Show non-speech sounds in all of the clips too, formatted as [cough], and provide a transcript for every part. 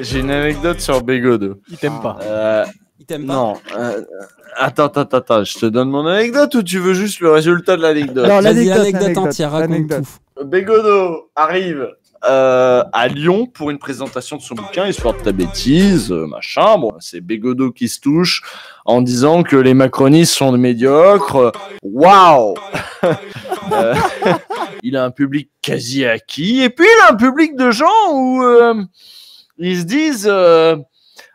J'ai une anecdote sur bégodo Il t'aime pas. Euh, il t'aime pas. Non. Euh, attends, attends, attends. Je te donne mon anecdote ou tu veux juste le résultat de l'anecdote Non, l'anecdote entière. Raconte tout. Bégodo arrive euh, à Lyon pour une présentation de son bouquin, histoire de ta bêtise, machin. Bon, c'est bégodo qui se touche en disant que les macronistes sont médiocres. Waouh [laughs] Il a un public quasi acquis, et puis il a un public de gens où... Ils se disent euh,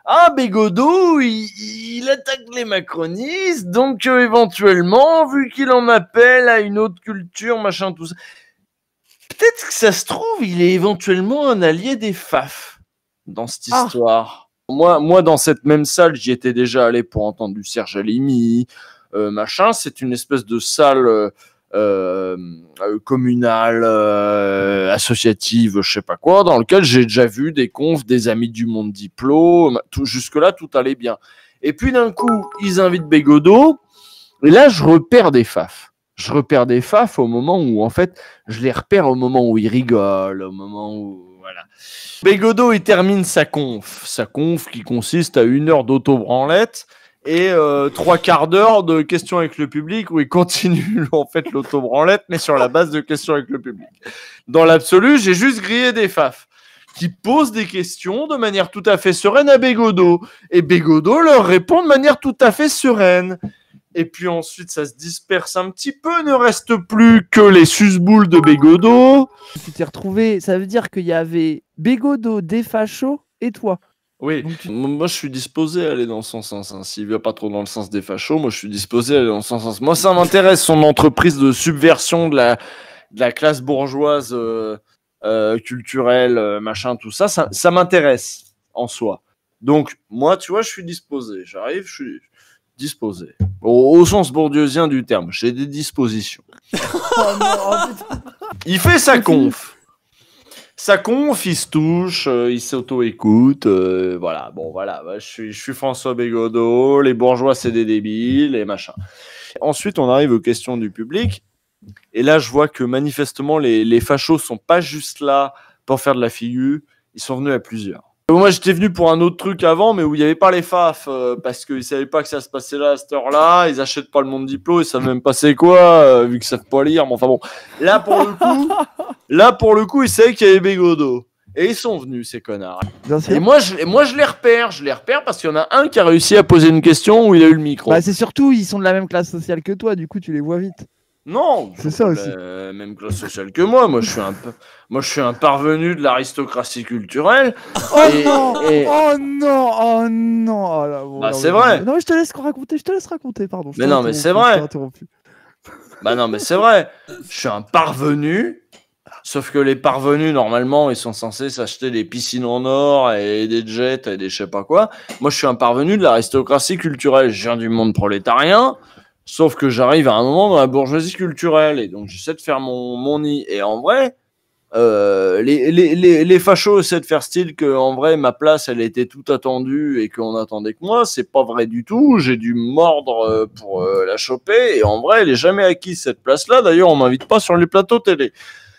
Ah, Bégodeau, il, il, attaque les macronistes, donc euh, éventuellement, vu qu'il en appelle à une autre culture, machin, tout ça. Peut-être que ça se trouve, il est éventuellement un allié des FAF dans cette ah. histoire. Moi, moi, dans cette même salle, j'y étais déjà allé pour entendre du Serge Alimi, euh, machin. C'est une espèce de salle euh, euh, euh, communale, euh, associative, je sais pas quoi, dans lequel j'ai déjà vu des confs, des amis du monde diplôme. tout, jusque-là tout allait bien. Et puis d'un coup, ils invitent Bégodo, et là je repère des faf. Je repère des faf au moment où, en fait, je les repère au moment où ils rigolent, au moment où. Voilà. Bégodo, il termine sa conf. Sa conf qui consiste à une heure d'auto-branlette et euh, trois quarts d'heure de questions avec le public où ils continuent [laughs] en fait l'autobranlette, mais sur la base de questions avec le public. Dans l'absolu, j'ai juste grillé des faf qui posent des questions de manière tout à fait sereine à Bégodo. Et Bégodo leur répond de manière tout à fait sereine. Et puis ensuite, ça se disperse un petit peu, ne reste plus que les susboules de Bégodo. Tu t'es retrouvé, ça veut dire qu'il y avait Bégodo, des fachos et toi. Oui, moi je suis disposé à aller dans son sens. Hein. S'il ne va pas trop dans le sens des fachos, moi je suis disposé à aller dans son sens. Moi ça m'intéresse, son entreprise de subversion de la, de la classe bourgeoise euh, euh culturelle, euh, machin, tout ça, ça, ça m'intéresse en soi. Donc moi, tu vois, je suis disposé. J'arrive, je suis disposé. Au, sens bourdieusien du terme, j'ai des dispositions. [laughs] Oh oh il fait sa conf ça conf, il se touche, euh, s'auto-écoute. Euh, voilà, bon, voilà, bah, je, suis, François Bégodeau, les bourgeois, c'est des débiles et machin. Ensuite, on arrive aux questions du public. Et là, je vois que manifestement, les, les fachos sont pas juste là pour faire de la figure, ils sont venus à plusieurs. Euh, moi, j'étais venu pour un autre truc avant, mais où il n'y avait pas les faf, parce qu'ils ne savaient pas que ça se passait là à cette heure-là, ils n'achètent pas le monde diplôme, ils savent même pas c'est quoi, vu qu'ils savent pas lire, mais enfin bon. Là, pour le coup, Là, pour le coup, ils savaient qu'il y avait Bégodo. Et ils sont venus, ces connards. Et moi je, moi, je les repère. Je les repère parce qu'il y en a un qui a réussi à poser une question où il a eu le micro. Bah, c'est surtout, ils sont de la même classe sociale que toi, du coup, tu les vois vite. Non, c'est ça bah, aussi. même classe sociale que moi. Moi, je suis un, moi, je suis un parvenu de l'aristocratie culturelle. Oh, oh non oh non, oh non, bah, c'est vrai. Non, je te laisse raconter. Je te laisse raconter, pardon. mais non, mais c'est vrai. Bah non, mais c'est vrai. Je suis un parvenu Sauf que les parvenus, normalement, ils sont censés s'acheter des piscines en or et des jets et des je sais pas quoi. Moi, je suis un parvenu de l'aristocratie culturelle. Je viens du monde prolétarien. Sauf que j'arrive à un moment dans la bourgeoisie culturelle. Et donc, j'essaie de faire mon, mon nid. Et en vrai, euh, les, les, les, fachos essaient de faire style que, en vrai, ma place, elle était tout attendue et qu'on attendait que moi. C'est pas vrai du tout. J'ai dû mordre euh, pour euh, la choper. Et en vrai, elle est jamais acquise, cette place-là. D'ailleurs, on m'invite pas sur les plateaux télé.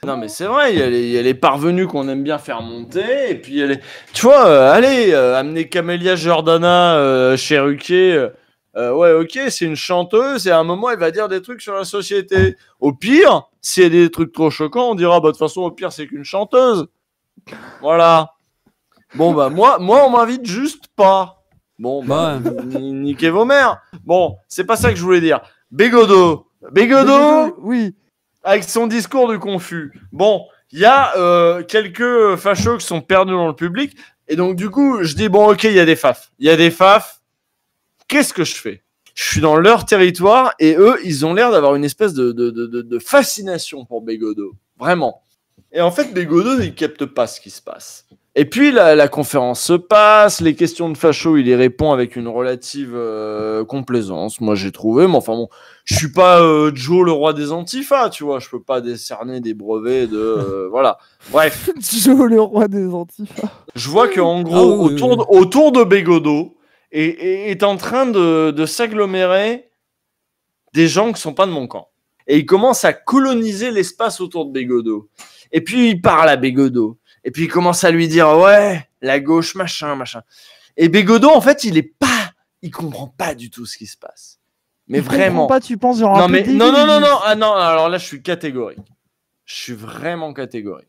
Non, mais c'est vrai, il y, a les, parvenus qu'on aime bien faire monter, et puis elle Tu vois, euh, allez, euh, amener Camélia Jordana euh, chez Ruquier, ouais, ok, c'est une chanteuse, et à un moment, elle va dire des trucs sur la société. Au pire, s'il y a des trucs trop choquants, on dira, bah, de toute façon, au pire, c'est qu'une chanteuse. Voilà. Bon, bah, moi, moi on m'invite juste pas. Bon, bah, niquez vos mères. Bon, c'est pas ça que je voulais dire. Bégodo, Bégodo Oui avec son discours de confus. Bon, il y a euh, quelques fachos qui sont perdus dans le public. Et donc, du coup, je dis, bon, ok, il y a des faf. Il y a des faf. Qu'est-ce que je fais Je suis dans leur territoire et eux, ils ont l'air d'avoir une espèce de, fascination pour Bégodo. Vraiment. Et en fait, Bégodo, ils capte pas ce qui se passe. Et puis la, conférence se passe, les questions de Facho, il y répond avec une relative euh, complaisance. Moi, j'ai trouvé, mais enfin bon, je suis pas euh, Joe le roi des antifas, tu vois, je peux pas décerner des brevets de euh, [laughs] voilà. Bref, [laughs] Joe le roi des antifas. Je vois que en gros, ah autour, de, autour de Bégodo est, est, en train de, de s'agglomérer des gens qui sont pas de mon camp. Et il commence à coloniser l'espace autour de Bégodo. Et puis il parle à Bégodo. Et puis il commence à lui dire ouais, la gauche, machin, machin. Et Bégodo, en fait, il est pas, il comprend pas du tout ce qui se passe. Mais il vraiment. Pas, tu penses non, mais, non, non, non, non, ah non. Alors là, je suis catégorique. Je suis vraiment catégorique.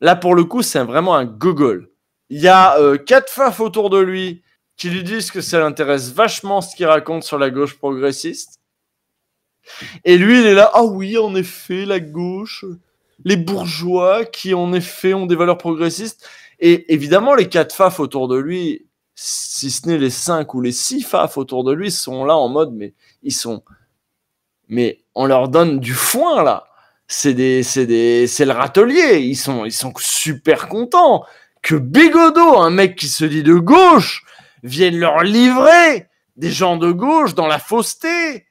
Là, pour le coup, c'est vraiment un gogol. Il y a euh, quatre faf autour de lui qui lui disent que ça l'intéresse vachement ce qu'il raconte sur la gauche progressiste. Et lui, il est là, ah oui, en effet, la gauche, les bourgeois qui en effet ont des valeurs progressistes. Et évidemment, les quatre faf autour de lui, si ce n'est les cinq ou les six faf autour de lui, sont là en mode, mais ils sont, mais on leur donne du foin là. C'est des, c'est c'est le râtelier. Ils sont, ils sont super contents que Bigodo, un mec qui se dit de gauche, vienne leur livrer des gens de gauche dans la fausseté.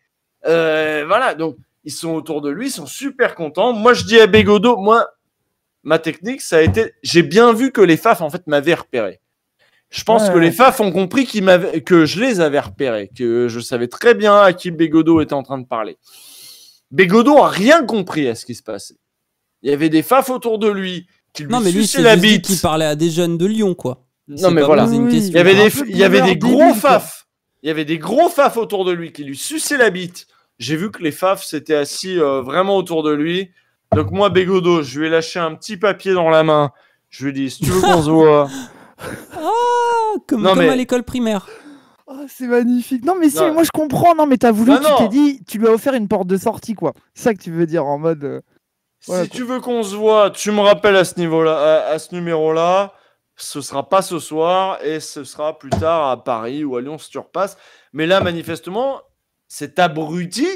Euh, voilà, donc ils sont autour de lui, ils sont super contents. Moi, je dis à Bégodo, moi, ma technique, ça a été, j'ai bien vu que les FAF, en fait, m'avaient repéré. Je pense que les FAF ont compris que je les avais repérés, que je savais très bien à qui Bégodo était en train de parler. Bégodo a rien compris à ce qui se passait. Il y avait des FAF autour de lui qui lui non, mais lui, la qui parlait à des jeunes de Lyon, quoi. Non, mais voilà. Il y avait des, il y avait des gros FAF. Il y avait des gros faf autour de lui qui lui suçaient la bite, j'ai vu que les Faf s'étaient assis euh, vraiment autour de lui. Donc moi, Bégodo, je lui ai lâché un petit papier dans la main. Je lui ai dit, si tu veux qu'on se [laughs] voit. Ah, comme, à l'école primaire. Oh, c'est magnifique. Non, mais si, moi je comprends. Non, mais tu as voulu, tu t'es dit, tu lui as offert une porte de sortie, quoi. C'est ça que tu veux dire en mode. Euh, si tu veux qu'on se voit, tu me rappelles à ce niveau-là, à, ce numéro-là. Ce sera pas ce soir et ce sera plus tard à Paris ou à Lyon si tu repasses. Mais là, manifestement, cet abruti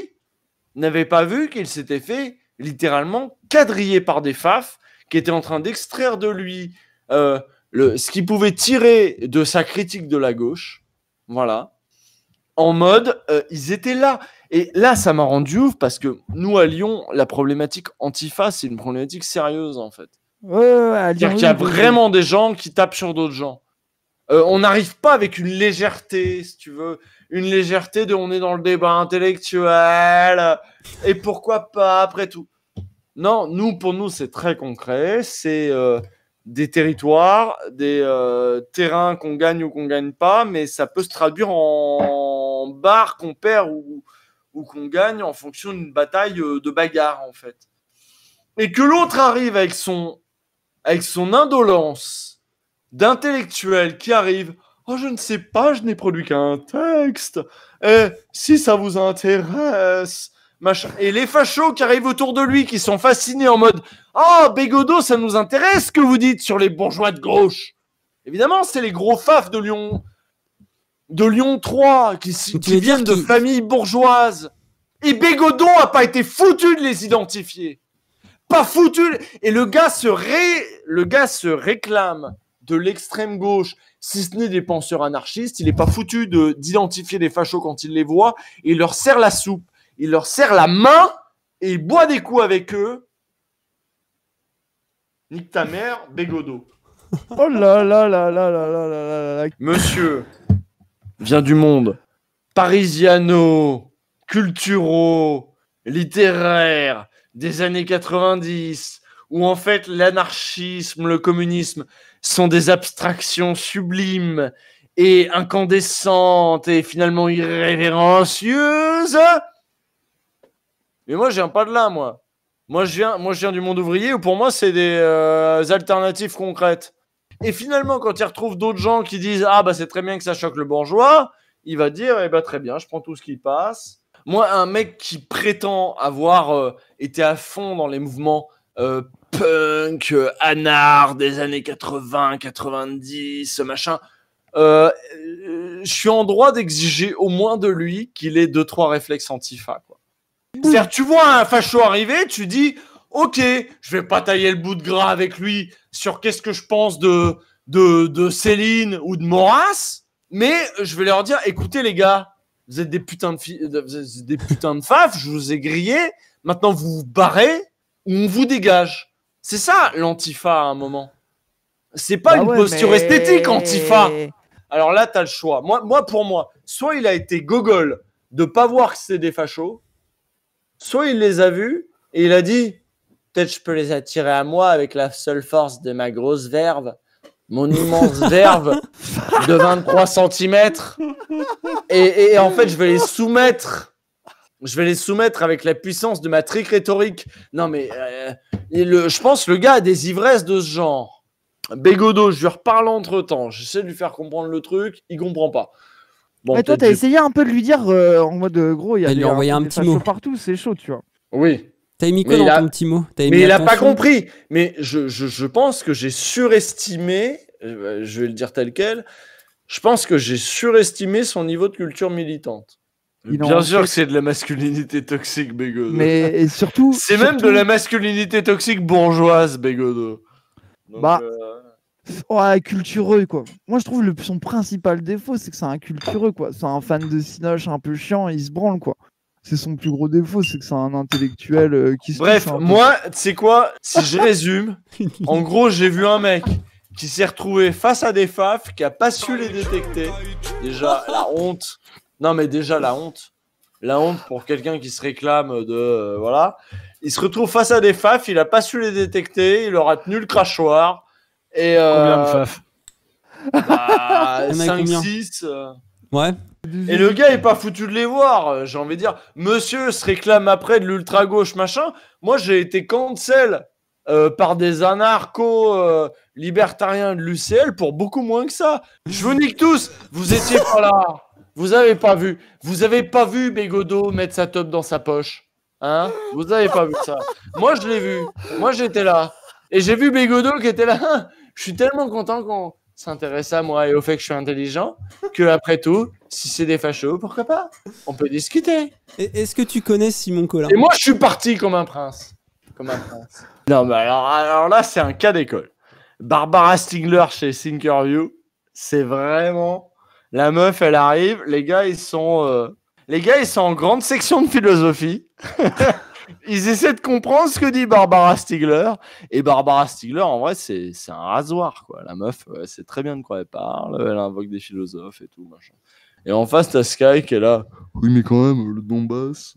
n'avait pas vu qu'il s'était fait littéralement quadrillé par des faf qui étaient en train d'extraire de lui euh, ce qu'il pouvait tirer de sa critique de la gauche. Voilà. En mode, euh, ils étaient là. Et là, ça m'a rendu ouf parce que nous, à Lyon, la problématique antifa, c'est une problématique sérieuse, en fait. Ouais, à dire qu'il y a vraiment des gens qui tapent sur d'autres gens. Euh, on n'arrive pas avec une légèreté, si tu veux, une légèreté de on est dans le débat intellectuel et pourquoi pas après tout. Non, nous pour nous c'est très concret, c'est euh, des territoires, des euh, terrains qu'on gagne ou qu'on gagne pas, mais ça peut se traduire en, bar qu'on perd ou, ou qu'on gagne en fonction d'une bataille de bagarre en fait. Et que l'autre arrive avec son avec son indolence d'intellectuels qui arrivent. Oh, je ne sais pas, je n'ai produit qu'un texte. Eh, si ça vous intéresse, machin. Et les fachos qui arrivent autour de lui, qui sont fascinés en mode Oh, Bégodeau, ça nous intéresse ce que vous dites sur les bourgeois de gauche. Évidemment, c'est les gros fafs de Lyon, de Lyon 3, qui, viennent de familles bourgeoises. Et bégodon a pas été foutu de les identifier. Pas foutu. Et le gars se, le gars se réclame de l'extrême gauche, si ce n'est des penseurs anarchistes. Il n'est pas foutu d'identifier les fachos quand il les voit. Et il leur sert la soupe, il leur serre la main et il boit des coups avec eux. Nique ta mère, Bégodo. [laughs] Oh là là là là là là là là Monsieur vient du monde parisiano, culturaux, littéraire des années 90 où en fait l'anarchisme, le communisme, sont des abstractions sublimes et incandescentes et finalement irrévérencieuses. Mais moi, je viens pas de là, moi. Moi, je viens, moi, je viens du monde ouvrier où pour moi, c'est des euh, alternatives concrètes. Et finalement, quand il retrouve d'autres gens qui disent Ah, bah, c'est très bien que ça choque le bourgeois, il va dire Eh bah, très bien, je prends tout ce qui passe. Moi, un mec qui prétend avoir euh, été à fond dans les mouvements euh, punk, euh, anard des années 80, 90, machin. Euh, euh, je suis en droit d'exiger au moins de lui qu'il ait deux trois réflexes antifa. C'est-à-dire, tu vois un facho arriver, tu dis, ok, je vais pas tailler le bout de gras avec lui sur qu'est-ce que je pense de, de, de Céline ou de Maurras, mais je vais leur dire, écoutez les gars, vous êtes des putains de, des putains de faf, je vous ai grillé, maintenant vous vous barrez ou on vous dégage. C'est ça l'antifa à un moment. C'est pas bah une posture esthétique antifa. Alors là, tu as le choix. Moi, pour moi, soit il a été gogol de pas voir que c'est des fachos, soit il les a vus et il a dit peut-être je peux les attirer à moi avec la seule force de ma grosse verve, mon immense [laughs] verve de 23 cm. Et, et en fait, je vais les soumettre je vais les soumettre avec la puissance de ma trique rhétorique. Non, mais euh, je pense que le gars a des ivresses de ce genre. Bégodo, je lui reparle entre temps. J'essaie de lui faire comprendre le truc. Il comprend pas. Bon, mais toi, t'as essayé un peu de lui dire euh, en mode euh, gros, il y a envoyé un, petit mot partout, c'est chaud, tu vois. Oui. T'as mis quoi dans ton petit mot Mais il n'a pas compris. Mais je, je pense que j'ai surestimé, je vais le dire tel quel, je pense que j'ai surestimé son niveau de culture militante. Bien sûr que c'est de la masculinité toxique, Bégodo. Mais surtout. [laughs] C'est même de la masculinité toxique bourgeoise, Bégodo. bah. Euh... cultureux, quoi. Moi, je trouve le, son principal défaut, c'est que c'est un cultureux, quoi. C'est un fan de Sinoche un peu chiant il se branle, quoi. C'est son plus gros défaut, c'est que c'est un intellectuel euh, qui se. Bref, moi, tu sais quoi Si je résume, [laughs] en gros, j'ai vu un mec qui s'est retrouvé face à des faf, qui a pas su les détecter. Déjà, la honte. Non, mais déjà, la honte. La honte pour quelqu'un qui se réclame de. Euh, voilà. Il se retrouve face à des faf, il a pas su les détecter, il leur a tenu le crachoir. Et. Euh, combien de faf 5, 6. Bah, euh. Ouais. Et le gars est pas foutu de les voir, j'ai envie de dire. Monsieur se réclame après de l'ultra-gauche, machin. Moi, j'ai été cancel par des anarcho-libertariens de l'UCL pour beaucoup moins que ça. Je vous nique tous, vous étiez pas là. Vous avez pas vu. Vous avez pas vu Bégodo mettre sa top dans sa poche. Hein Vous avez pas vu ça. Moi, je l'ai vu. Moi, j'étais là. Et j'ai vu Bégodo qui était là. je suis tellement content qu'on s'intéresse à moi et au fait que je suis intelligent que, après tout, si c'est des fachos, pourquoi pas On peut discuter. Est-ce que tu connais Simon Collin Et moi, je suis parti comme un prince. Comme un prince. Non, mais alors, alors là, c'est un cas d'école. Barbara Stigler chez Thinkerview, c'est vraiment la meuf, elle arrive. Les gars, ils sont, euh, les gars, ils sont en grande section de philosophie. [laughs] ils essaient de comprendre ce que dit Barbara Stiegler. Et Barbara Stiegler, en vrai, c'est un rasoir. Quoi. La meuf, elle sait très bien de quoi elle parle. Elle invoque des philosophes et tout. Machin. Et en face, t'as Sky qui est là. Oui, mais quand même, le Donbass.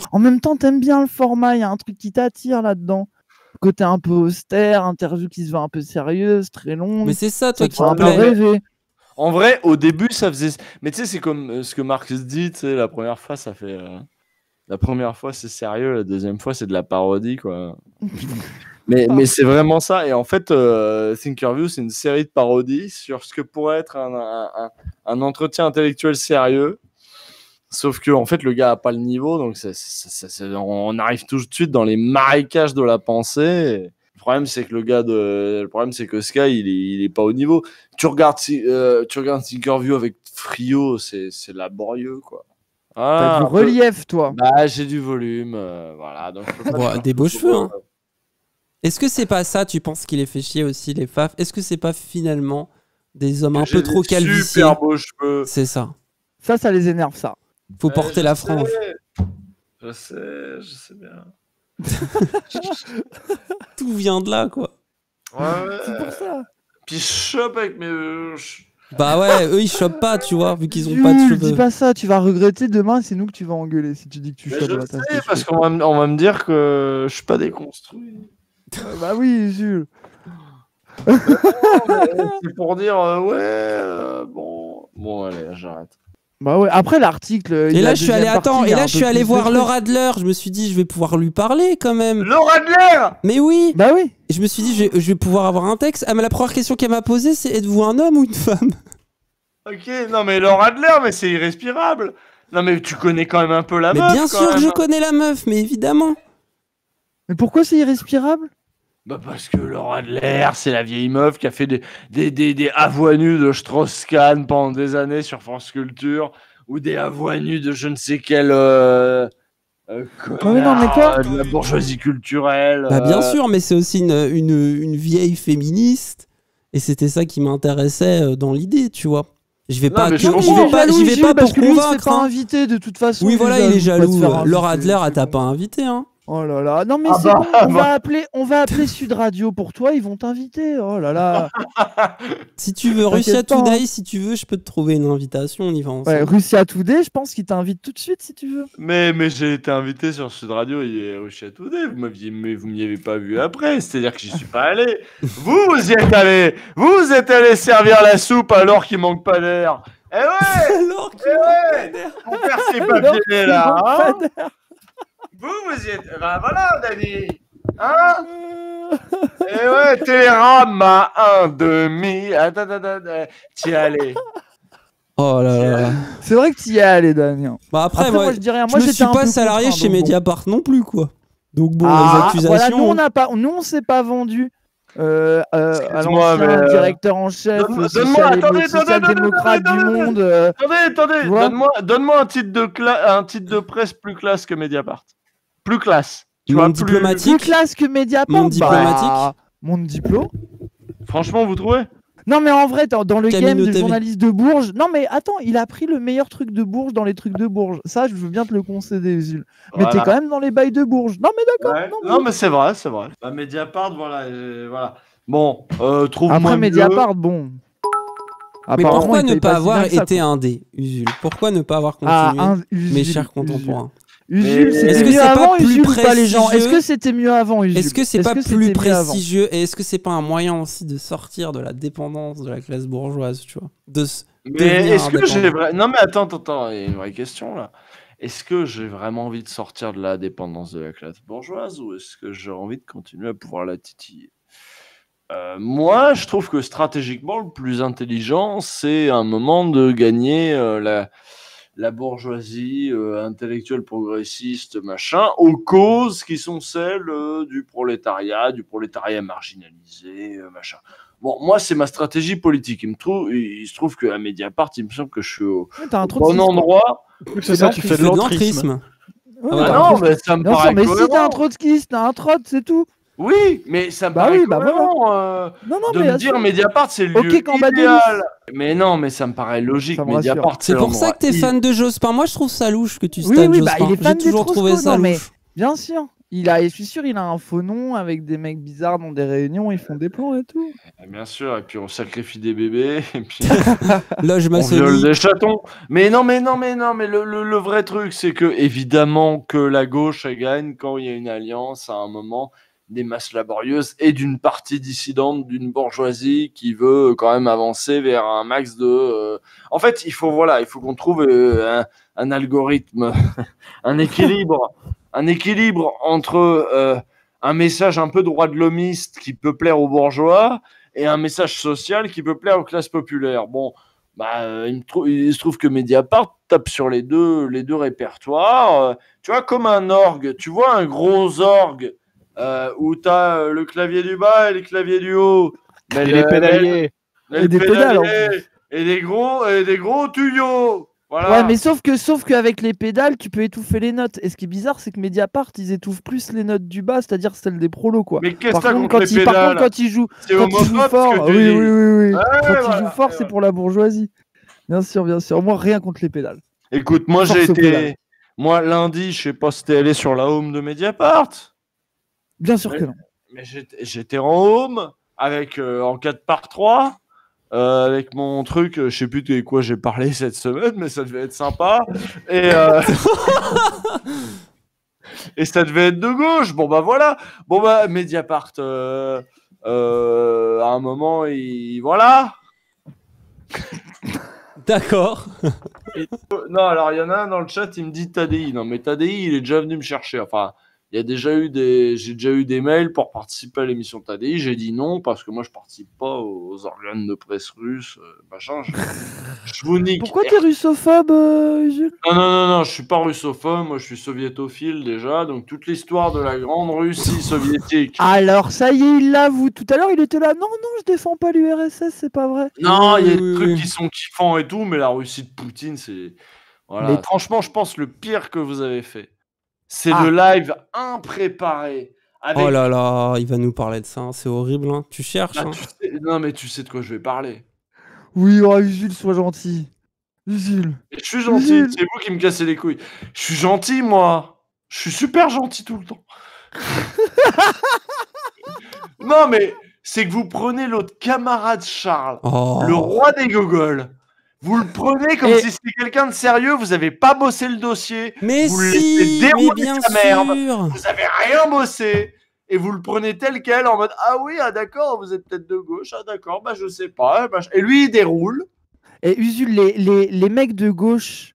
[laughs] en même temps, t'aimes bien le format. Il y a un truc qui t'attire là-dedans côté un peu austère, interview qui se voit un peu sérieuse, très longue. Mais c'est ça, toi, qui te plaît. En vrai, au début, ça faisait. Mais tu sais, c'est comme euh, ce que Marx dit, tu sais, la première fois, ça fait. Euh, la première fois, c'est sérieux, la deuxième fois, c'est de la parodie, quoi. [laughs] mais, ah. mais c'est vraiment ça. Et en fait, euh, Thinkerview, c'est une série de parodies sur ce que pourrait être un, un entretien intellectuel sérieux Sauf que en fait, le gars a pas le niveau, donc on arrive tout de suite dans les marécages de la pensée. Le problème, c'est que le gars de, le problème, c'est que Sky, il est, il est pas au niveau. Tu regardes, euh, tu regardes avec Frio, c'est laborieux, quoi. Ah, T'as du relief, toi. Bah, j'ai du volume, euh, voilà. Donc, des beaux cheveux. Hein. Est-ce que c'est pas ça Tu penses qu'il est fait chier aussi les faf Est-ce que c'est pas finalement des hommes un peu trop calvissiers C'est ça. Ça, ça les énerve, ça. Faut euh, porter la France. Je sais, je sais bien. [laughs] Tout vient de là, quoi. Ouais, ouais. C'est pour ça. Puis je chope avec mes. Euh, bah ouais, eux ils chopent pas, tu vois, vu qu'ils ont pas de cheveux. Dis pas ça, tu vas regretter demain, c'est nous que tu vas engueuler si tu dis que tu chopes. Je sais, parce qu'on va, on va me dire que je suis pas déconstruit. [laughs] Euh, bah oui, Jules. [laughs] c'est pour dire, ouais, bon. Bon, allez, j'arrête. Bah ouais. Après l'article. Euh, et, là je, suis allé Et là, je suis allé voir Laura Adler. Je me suis dit, je vais pouvoir lui parler quand même. Laura Adler. Mais oui. Bah oui. je me suis dit, je vais, pouvoir avoir un texte. Ah mais la première question qu'elle m'a posée, c'est êtes-vous un homme ou une femme Ok. Non mais Laura Adler, mais c'est irrespirable. Non mais tu connais quand même un peu la meuf. Mais bien sûr, que je connais la meuf, mais évidemment. Mais pourquoi c'est irrespirable bah parce que Laura Adler, c'est la vieille meuf qui a fait des, des, des, des de Strauss-Kahn pendant des années sur France Culture, ou des nus de je ne sais quelle euh, euh, euh, de la bourgeoisie culturelle. Bah, bien sûr, mais c'est aussi une, une, une, vieille féministe, et c'était ça qui m'intéressait dans l'idée, tu vois. Je vais pas, je vais pas, vais pas parce pour que lui, Pas hein. invité de toute façon. Oui, voilà, il est jaloux. Laura Adler, elle t'a pas invité, hein. Oh là là. Non, mais ah bah, on, [laughs] va bah. appeler, on va appeler Sud Radio pour toi. Ils vont t'inviter. Oh là là. [laughs] si tu veux, Russia hein. Today, si tu veux, je peux te trouver une invitation. On y va ensemble. Ouais, Russia Today, je pense qu'ils t'invitent tout de suite si tu veux. Mais, mais j'ai été invité sur Sud Radio et Russia Today. Vous m'aviez, mais vous m'y avez pas vu après. C'est-à-dire que j'y suis pas allé. vous, vous y êtes allé. Vous êtes allé servir la soupe alors qu'il manque pas d'air. Eh ouais! [laughs] alors qu'il eh manque ouais. pas d'air. On perd ses là. Hein vous, vous y êtes. Eh ben voilà, Dani. Hein [laughs] Et eh ouais, à un demi. Attends, attends, attends. T'y allais. Oh là là. C'est vrai que t'y es allé, Damien. Bah après, moi, je dis rien. Moi, je ne suis pas salarié chez Mediapart non plus, quoi. Donc bon, ah, les accusations. Voilà, nous, on n'a pas, nous, on s'est pas vendu. Euh, euh, mais... Euh, directeur en chef, donne, moi euh, attendez, du monde. Euh, attendez, attendez, donne-moi, donne-moi un titre de un titre de presse plus classe que Mediapart plus classe. Tu vois, diplomatique. Plus, classe que Mediapart. mon bah, diplomatique. Franchement, vous trouvez non mais en vrai dans, le game des journalistes de Bourges, non mais attends, il a pris le meilleur truc de Bourges dans les trucs de Bourges. Ça, je veux bien te le concéder, Usul. Mais t'es quand même dans les bails de Bourges. Non mais d'accord. Non, mais, c'est vrai, c'est vrai. Bah, Mediapart, voilà, euh, voilà. Bon, euh, trouve. Après Mediapart, bon. Mais pourquoi ne pas, avoir été ah, un Usul Pourquoi ne pas avoir continué, mes chers contemporains Jules, c'était avant, les gens Est-ce que c'était mieux avant, Est-ce que c'est pas plus prestigieux Et est-ce que c'est pas un moyen aussi de sortir de la dépendance de la classe bourgeoise, tu vois de Mais est-ce que j'ai... Non mais attends, attends, il y a une vraie question là. Est-ce que j'ai vraiment envie de sortir de la dépendance de la classe bourgeoise ou est-ce que j'ai envie de continuer à pouvoir la titiller euh, moi, je trouve que stratégiquement, le plus intelligent, c'est un moment de gagner euh, la, la bourgeoisie euh, intellectuelle progressiste, machin, aux causes qui sont celles euh, du prolétariat, du prolétariat marginalisé, euh, machin. Bon, moi, c'est ma stratégie politique. Il, me trouve, il, se trouve qu'à Mediapart, il me semble que je suis au un bon endroit. C'est ça, tu fais de l'entrisme. Ah non, mais ça me non, mais si t'es un trotskiste, t'es un trot, c'est tout. Oui, mais ça me bah paraît oui, bah euh, mais dire Mediapart, c'est le Mais non, mais ça me paraît logique. Mediapart, c'est pour ça que t'es fan de Jospin. Moi, je trouve ça louche que tu oui, oui, bah, J'ai toujours trouvé ça mais Bien sûr. Il a, je suis sûr, il a un faux nom avec des mecs bizarres dans des réunions, ils font des plans et tout. Eh, bien sûr, et puis on sacrifie des bébés, [laughs] et puis là [laughs] je on viole des chatons. Mais non, mais non, mais non, mais le, le vrai truc, c'est que évidemment que la gauche gagne quand il y a une alliance à un moment, des masses laborieuses et d'une partie dissidente d'une bourgeoisie qui veut quand même avancer vers un max de. Euh, en fait, il faut voilà, il faut qu'on trouve euh, un, algorithme, [laughs] un équilibre, un équilibre entre euh, un message un peu droit de l'homiste qui peut plaire aux bourgeois et un message social qui peut plaire aux classes populaires. Bon. Bah, il, il, se trouve que Mediapart tape sur les deux, les deux répertoires. tu vois, comme un orgue. Tu vois un gros orgue euh, où tu as euh, le clavier du bas et les claviers du haut. et les pédaliers. et des pédales. Et des gros, et des gros tuyaux. Voilà. Ouais, mais sauf que sauf qu'avec les pédales, tu peux étouffer les notes. Et ce qui est bizarre, c'est que Mediapart, ils étouffent plus les notes du bas, c'est-à-dire celles des prolos, quoi. Mais qu'est-ce que contre Par contre, quand ils jouent, fort, oui, oui, oui, quand ils jouent fort, c'est pour la bourgeoisie. Bien sûr, bien sûr. Moi, rien contre les pédales. Écoute, moi j'ai été, moi lundi, je sais pas si t'es allé sur la home de Mediapart. Bien sûr que non. Mais j'étais en home avec euh, en 4 par 3 euh, avec mon truc, euh, je sais plus de quoi j'ai parlé [laughs] cette semaine, mais ça devait être sympa. Et, [laughs] et ça devait être de gauche. Bon bah voilà. Bon bah Mediapart, à un moment, il... voilà. [laughs] D'accord. Non, alors il y en a un dans le chat, il me dit Tadei. Non, mais Tadei, il est déjà venu me chercher. Enfin, il y a déjà eu des, j'ai déjà eu des mails pour participer à l'émission Tadi. J'ai dit non parce que moi je participe pas aux organes de presse russes, euh, machin. [laughs] Je, vous nique. Pourquoi t'es russophobe, euh, Non, non, non, non, je suis pas russophobe. Moi, je suis soviétophile déjà. Donc toute l'histoire de la grande Russie soviétique. Alors ça y est, il l'a vous. Tout à l'heure, il était là. Non, non, je défends pas l'URSS, c'est pas vrai. Non, il y a des trucs qui sont kiffants et tout, mais la Russie de Poutine, c'est. Mais franchement, je pense le pire que vous avez fait. C'est ah. le live impréparé. Oh là là, il va nous parler de ça, hein. c'est horrible. Hein. Tu cherches. Bah, hein. Non, mais tu sais de quoi je vais parler. Oui, oh, Usul, sois gentil. Usul. Je suis gentil, c'est vous qui me cassez les couilles. Je suis gentil, moi. Je suis super gentil tout le temps. [laughs] non, mais c'est que vous prenez l'autre camarade Charles, oh. le roi des gogoles, vous le prenez comme si c'était quelqu'un de sérieux, vous n'avez pas bossé le dossier, mais vous le laissez bien merde, vous n'avez rien bossé, et vous le prenez tel quel en mode Ah oui, ah d'accord, vous êtes peut-être de gauche, ah d'accord, bah je sais pas. Hein, et lui, il déroule. Et Usul, les, les, les mecs de gauche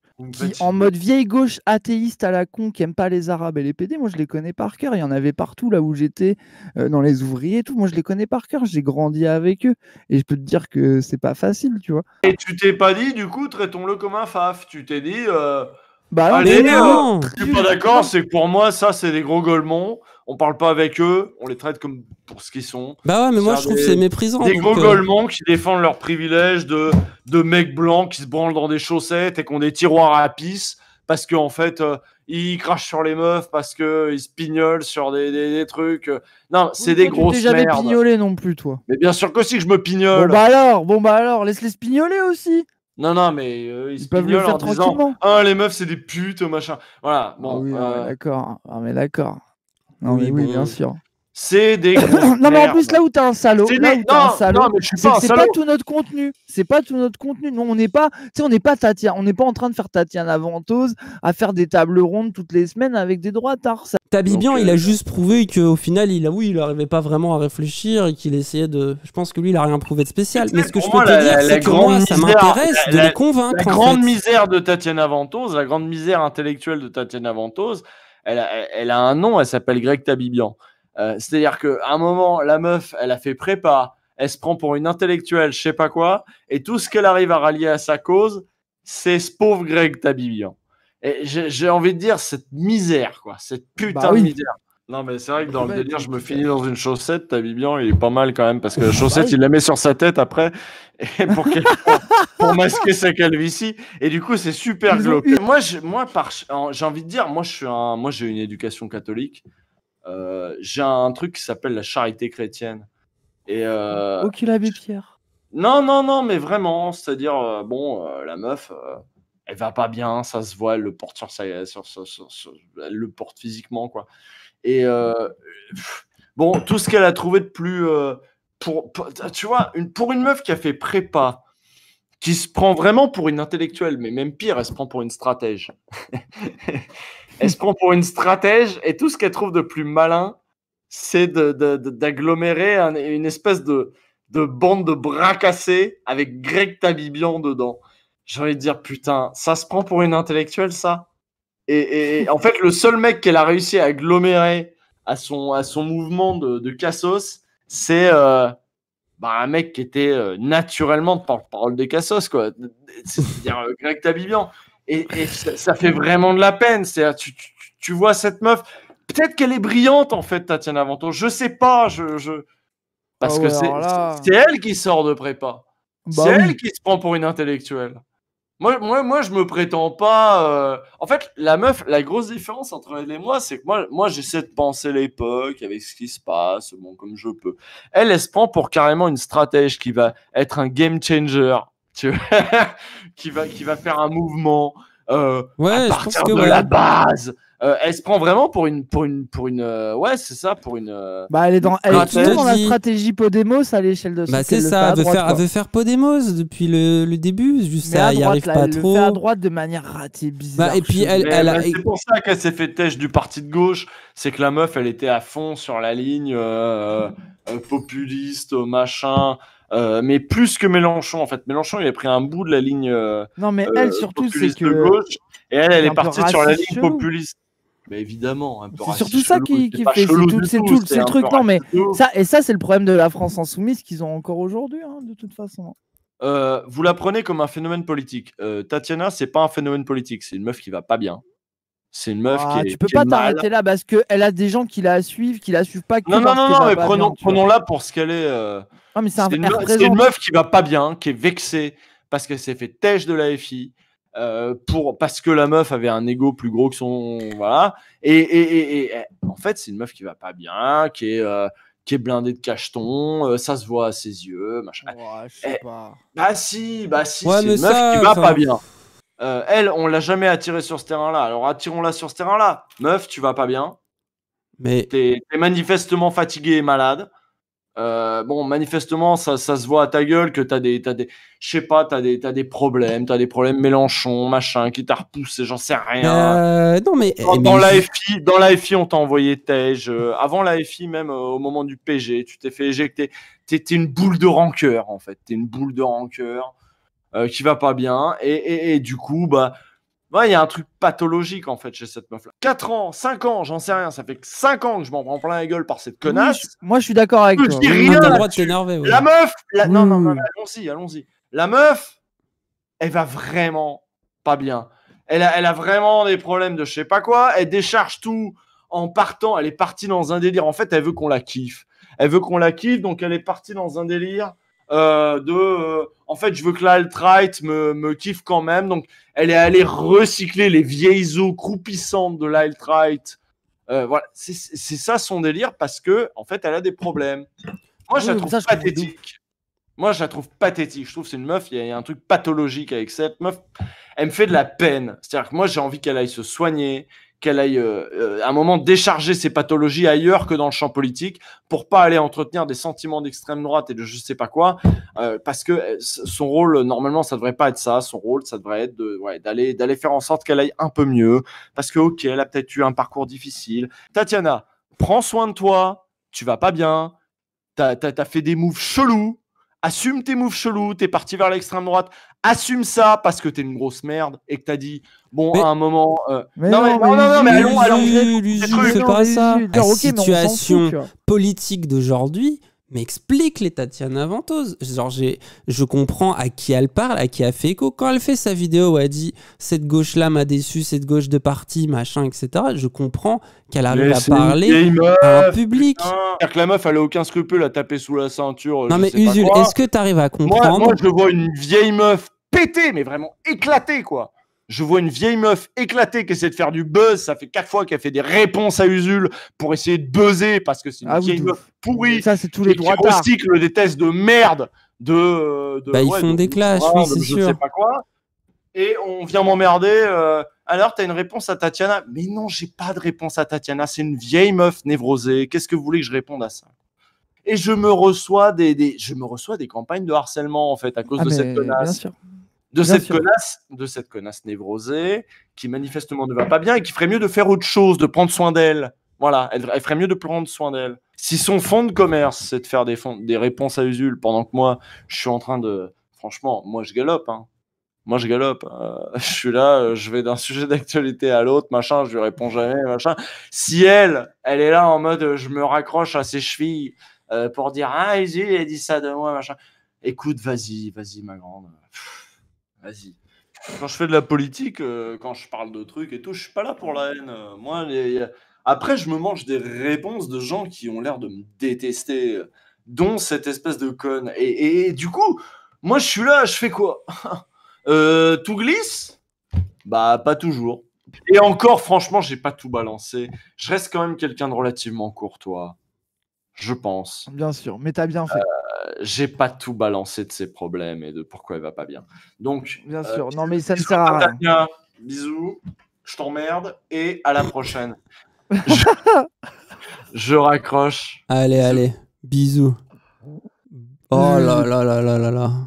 en mode vieille gauche athéiste à la con, qui aime pas les Arabes et les PD, moi je les connais par cœur. Il y en avait partout là où j'étais, euh, dans les ouvriers et tout. Moi je les connais par cœur, j'ai grandi avec eux. Et je peux te dire que c'est pas facile, tu vois. Et tu t'es pas dit, du coup, traitons-le comme un faf. Tu t'es dit, euh, bah, allez, euh, non, suis pas d'accord, c'est que pour moi, ça c'est des gros golemons on parle pas avec eux, on les traite comme pour ce qu'ils sont. Bah ouais, mais moi je trouve c'est méprisant. Des gogolements euh, qui défendent leur privilège de, de mecs blancs qui se branlent dans des chaussettes et qui ont des tiroirs à la pisse parce qu'en en fait euh, ils crachent sur les meufs, parce qu'ils se pignolent sur des, trucs. Non, c'est des grosses merdes. Tu jamais pignolé non plus, toi. Mais bien sûr que si, que je me pignole. Bon bah alors, bon bah alors, laisse-les se aussi. Non, non, mais euh, ils, se peuvent en ah, les meufs, c'est des putes, machin. Voilà, bon. Ah oui, d'accord. Ah, mais d'accord. Ah oui, bien sûr. C'est des. [coughs] non, mais en plus, là où t'es un salaud, c'est un c'est pas tout notre contenu. C'est pas tout notre contenu. Nous, on n'est pas, on n'est pas On n'est pas en train de faire Tatiana Ventose à faire des tables rondes toutes les semaines avec des droits ça... Tabibian, il a euh, juste prouvé qu'au final, il a, oui, il n'arrivait pas vraiment à réfléchir et qu'il essayait de. Je pense que lui, il a rien prouvé de spécial. Mais ce que je peux te dire, c'est que moi, ça m'intéresse de les convaincre. La grande misère de Tatiana Ventose, la grande misère intellectuelle de Tatiana Ventose, elle a, un nom, elle s'appelle Greg Tabibian. Euh, c'est-à-dire qu'à un moment, la meuf, elle a fait prépa, elle se prend pour une intellectuelle, je sais pas quoi, et tout ce qu'elle arrive à rallier à sa cause, c'est ce pauvre Greg Tabibian. Et j'ai envie de dire cette misère, quoi, cette bah putain de misère. Non, mais c'est vrai que ah, dans le délire, je me finis dans une chaussette. Ta bien, il est pas mal quand même parce que la chaussette, il la met sur sa tête après et pour, masquer sa calvitie. Et du coup, c'est super glauque. Moi, j'ai envie de dire, moi, j'ai un, moi, une éducation catholique. Euh, j'ai un truc qui s'appelle la charité chrétienne. Et euh, Aucune Pierre. Non, non, non, mais vraiment, c'est-à-dire, euh, bon, euh, la meuf elle va pas bien, ça se voit, le porte sur sur, elle le porte physiquement quoi. Et euh, bon, tout ce qu'elle a trouvé de plus. Euh, pour, tu vois, une, pour une meuf qui a fait prépa, qui se prend vraiment pour une intellectuelle, mais même pire, elle se prend pour une stratège. [laughs] elle se prend pour une stratège et tout ce qu'elle trouve de plus malin, c'est d'agglomérer une espèce de, de, bande de bras cassés avec Greg Tabibian dedans. J'ai envie de dire, putain, ça se prend pour une intellectuelle, ça et, en fait, le seul mec qu'elle a réussi à agglomérer à son, à son mouvement de, Cassos, c'est euh, bah, un mec qui était euh, naturellement porte-parole de Cassos, quoi. C'est-à-dire euh, Greg Tabibian. Et, ça, fait vraiment de la peine. cest tu, vois cette meuf. Peut-être qu'elle est brillante, en fait, Tatiana Venton. Je sais pas. Je, Parce ah que c'est elle qui sort de prépa. Bah c'est elle qui se prend pour une intellectuelle. Moi, moi, moi, je me prétends pas. Euh, en fait, la meuf, la grosse différence entre elle et moi, c'est que moi, moi j'essaie de penser l'époque avec ce qui se passe, bon, comme je peux. Elle, elle se prend pour carrément une stratège qui va être un game changer, tu vois [laughs] qui, va, qui va faire un mouvement euh, à partir de la base. Euh, elle se prend vraiment pour une pour une pour une euh, ouais c'est ça pour une euh, bah elle est dans toujours dans la stratégie Podemos à l'échelle de bah c'est ça elle veut, faire, elle veut faire Podemos depuis le, début juste ça il arrive pas elle trop le fait à droite de manière ratée bizarre bah, et puis elle, elle, bah, c'est pour ça qu'elle s'est fait têche du parti de gauche c'est que la meuf elle était à fond sur la ligne populiste machin mais plus que Mélenchon en fait. Mélenchon il a pris un bout de la ligne. non mais elle surtout c'est que gauche et elle elle est partie sur la ligne populiste évidemment, C'est surtout ça qui, qui fait c'est tout, le truc Non, mais ça, et ça, c'est le problème de la France insoumise qu'ils ont encore aujourd'hui, hein, de toute façon. Euh, vous la prenez comme un phénomène politique. Euh, Tatiana, c'est pas un phénomène politique, c'est une meuf qui va pas bien. C'est une meuf ah, qui est. Tu peux pas t'arrêter là parce qu'elle a des gens qui la suivent, qui la suivent pas. non, non, non, mais prenons-la pour ce qu'elle est. Euh, c'est une, meuf, une meuf qui va pas bien, qui est vexée parce qu'elle s'est fait têche de la FI, euh, pour parce que la meuf avait un ego plus gros que son voilà et, et, et, en fait c'est une meuf qui va pas bien qui est euh, qui est blindée de cachetons, euh, ça se voit à ses yeux, machin. Eh, bah si, bah si, c'est une meuf qui va pas bien. elle, on l'a jamais attirée sur ce terrain-là. Alors attirons-la sur ce terrain-là. Meuf, tu vas pas bien. Mais t'es manifestement fatigué et malade. Euh, bon, manifestement, ça, se voit à ta gueule que t'as des, des, je sais pas, t'as des, des problèmes, t'as des problèmes Mélenchon, machin, qui t'a repoussé, j'en sais rien. Euh, dans, l'AFI dans la on t'a envoyé Tej. Euh, avant l'AFI même au moment du PG, tu t'es fait éjecter. T'es, étais une boule de rancœur en fait. tu T'es une boule de rancœur qui va pas bien. et du coup, bah, il y a un truc pathologique en fait chez cette meuf-là. 4 ans, 5 ans, j'en sais rien, ça fait 5 ans que je m'en prends plein la gueule par cette connasse. moi je suis d'accord avec je toi. Dis rien, le droit de t'énerver. La meuf, non, non, non, allons-y, allons-y. La meuf, elle va vraiment pas bien. Elle a, elle a vraiment des problèmes de je sais pas quoi, elle décharge tout en partant, elle est partie dans un délire. En fait, elle veut qu'on la kiffe. Elle veut qu'on la kiffe, donc elle est partie dans un délire euh, de. Euh, en fait, je veux que l'alt-right me, me, kiffe quand même. Donc, elle est allée recycler les vieilles eaux croupissantes de l'alt-right. Euh, voilà, c'est ça son délire parce que, en fait, elle a des problèmes. Moi, je la trouve ça, pathétique. Moi, je la trouve pathétique. Je trouve que c'est une meuf, il y, y, a un truc pathologique avec cette meuf. Elle me fait de la peine. C'est-à-dire que moi, j'ai envie qu'elle aille se soigner, qu'elle aille euh, euh, à un moment décharger ses pathologies ailleurs que dans le champ politique pour pas aller entretenir des sentiments d'extrême droite et de je sais pas quoi euh, parce que son rôle normalement ça devrait pas être ça son rôle ça devrait être de d'aller d'aller faire en sorte qu'elle aille un peu mieux parce que OK elle a peut-être eu un parcours difficile Tatiana prends soin de toi tu vas pas bien t'as as, as fait des moves chelous Assume tes moves chelous, t'es parti vers l'extrême droite. Assume ça parce que t'es une grosse merde et que t'as dit, bon, à un moment. Euh... non, non, mais, non, allons, allons. C'est pas ça. La ah, situation politique d'aujourd'hui mais explique les Tatiana Ventose. Genre, je comprends à qui elle parle, à qui elle fait écho. Quand elle fait sa vidéo où elle dit cette gauche-là m'a déçu, cette gauche de parti, machin, etc., je comprends qu'elle arrive à parler public. cest que la meuf, elle a aucun scrupule à taper sous la ceinture. Euh, non, mais Usul, est-ce que tu arrives à comprendre moi, je vois une vieille meuf pétée, mais vraiment éclatée, quoi je vois une vieille meuf éclatée qui essaie de faire du buzz. Ça fait quatre fois qu'elle fait des réponses à Usul pour essayer de buzzer parce que c'est une ah vieille meuf pourrie. Ça, c'est tous les droits. Qui des tests de merde. De, de bah, ils font des clashs, c'est sûr. Et on vient m'emmerder. Euh, alors, t'as une réponse à Tatiana Mais non, j'ai pas de réponse à Tatiana. C'est une vieille meuf névrosée. Qu'est-ce que vous voulez que je réponde à ça Et je me reçois des, je me reçois des campagnes de harcèlement en fait à cause ah, de cette menace de cette connasse, de cette connasse névrosée qui manifestement ne va pas bien et qui ferait mieux de faire autre chose, de prendre soin d'elle. Voilà, elle, ferait mieux de prendre soin d'elle. Si son fonds de commerce, c'est de faire des, des réponses à Usul pendant que moi, je suis en train de. Franchement, moi, je galope. Hein. Moi, je galope. Euh, [laughs] je suis là, euh, je vais d'un sujet d'actualité à l'autre, machin, je lui réponds jamais, machin. Si elle, elle est là en mode euh, je me raccroche à ses chevilles pour dire Ah, Usul, elle dit ça de moi, machin. Écoute, vas-y, vas-y, ma grande vas-y. Quand je fais de la politique, euh, quand je parle de trucs et tout, je suis pas là pour la haine. Euh, moi, après, je me mange des réponses de gens qui ont l'air de me détester, euh, dont cette espèce de conne. Et, du coup, moi, je suis là, je fais quoi [laughs] Tout glisse Bah, pas toujours. Et encore, franchement, j'ai pas tout balancé. Je reste quand même quelqu'un de relativement courtois. Je pense. Bien sûr, mais t'as bien fait j'ai pas tout balancé de ses problèmes et de pourquoi il va pas bien. Donc, bien euh, sûr, non mais ça ne sert à rien. Bisous, je t'emmerde et à la prochaine. je... je raccroche. Allez, allez, bisous. Oh là là là là là là.